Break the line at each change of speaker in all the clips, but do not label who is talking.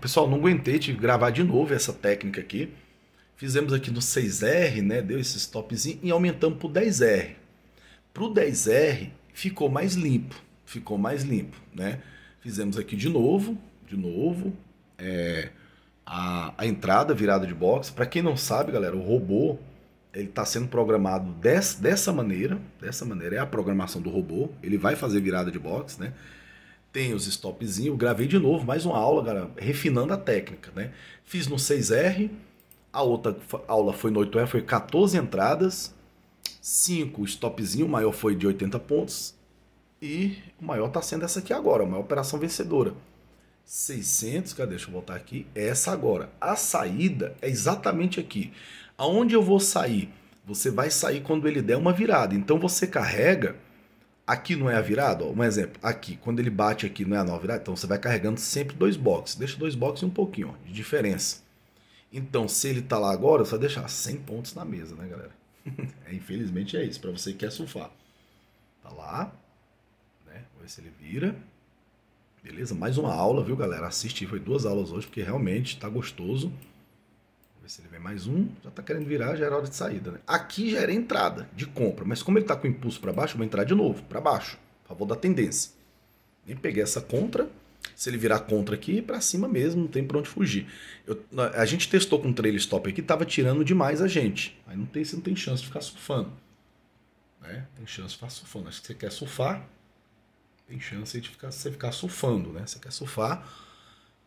Pessoal, não aguentei de gravar de novo essa técnica aqui. Fizemos aqui no 6R, né? Deu esse stopzinho e aumentamos para o 10R. Para o 10R ficou mais limpo, ficou mais limpo, né? Fizemos aqui de novo, de novo, é, a, a entrada virada de box. Para quem não sabe, galera, o robô ele está sendo programado des, dessa maneira, dessa maneira é a programação do robô. Ele vai fazer virada de box, né? tem os stopzinhos. Gravei de novo mais uma aula, galera, refinando a técnica, né? Fiz no 6R, a outra aula foi no 8R, foi 14 entradas, 5 stopzinho, o maior foi de 80 pontos, e o maior está sendo essa aqui agora, uma operação vencedora. 600, cadê? Deixa eu voltar aqui. É essa agora. A saída é exatamente aqui. Aonde eu vou sair? Você vai sair quando ele der uma virada. Então você carrega Aqui não é a virada, ó, um exemplo. Aqui, quando ele bate aqui, não é a nova virada. Então você vai carregando sempre dois boxes. Deixa dois boxes e um pouquinho ó, de diferença. Então, se ele tá lá agora, você vai deixar 100 pontos na mesa, né, galera? É, infelizmente é isso, para você que quer surfar. Tá lá, né? vou ver se ele vira. Beleza? Mais uma aula, viu, galera? Assisti, foi duas aulas hoje, porque realmente tá gostoso. Vê se ele vem mais um, já está querendo virar, já era hora de saída, né? Aqui já era entrada de compra, mas como ele está com o impulso para baixo, eu vou entrar de novo, para baixo, a favor da tendência. E peguei essa contra, se ele virar contra aqui, para cima mesmo, não tem para onde fugir. Eu, a gente testou com um trailer stop aqui, tava tirando demais a gente. Aí não tem, você não tem chance de ficar surfando. Né? Tem chance de ficar surfando. Acho que você quer surfar, tem chance de ficar, você ficar surfando, né? Você quer surfar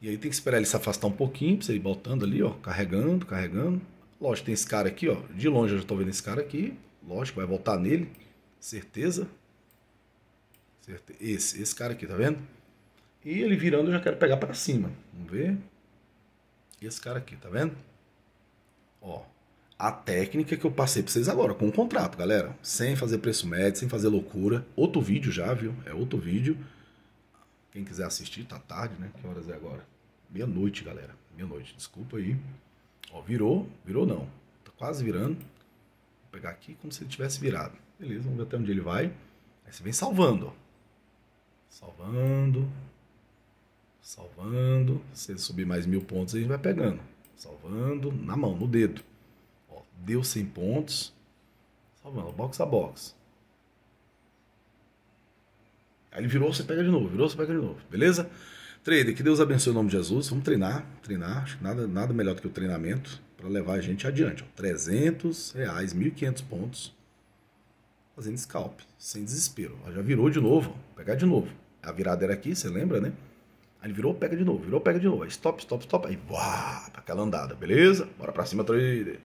e aí tem que esperar ele se afastar um pouquinho, pra você ir botando ali, ó, carregando, carregando. Lógico, tem esse cara aqui, ó. De longe eu já tô vendo esse cara aqui. Lógico, vai voltar nele. Certeza. Esse, esse cara aqui, tá vendo? E ele virando eu já quero pegar para cima. Vamos ver. Esse cara aqui, tá vendo? Ó. A técnica que eu passei para vocês agora, com o contrato, galera. Sem fazer preço médio, sem fazer loucura. Outro vídeo já, viu? É outro vídeo. Quem quiser assistir, tá tarde, né? Que horas é agora? Meia-noite, galera. Meia-noite, desculpa aí. Ó, virou, virou não. Tá quase virando. Vou pegar aqui como se ele tivesse virado. Beleza, vamos ver até onde ele vai. Aí você vem salvando, ó. Salvando. Salvando. Se ele subir mais mil pontos, a gente vai pegando. Salvando na mão, no dedo. Ó, deu 100 pontos. Salvando, box a box. Aí ele virou, você pega de novo, virou, você pega de novo, beleza? Trader, que Deus abençoe o nome de Jesus. Vamos treinar, treinar. Acho que nada, nada melhor do que o treinamento para levar a gente adiante. Ó. 300 reais, 1.500 pontos, fazendo scalp, sem desespero. Ó, já virou de novo, ó. pegar de novo. A virada era aqui, você lembra, né? Aí ele virou, pega de novo, virou, pega de novo. Aí stop, stop, stop. Aí, uá, aquela andada, beleza? Bora pra cima, trader.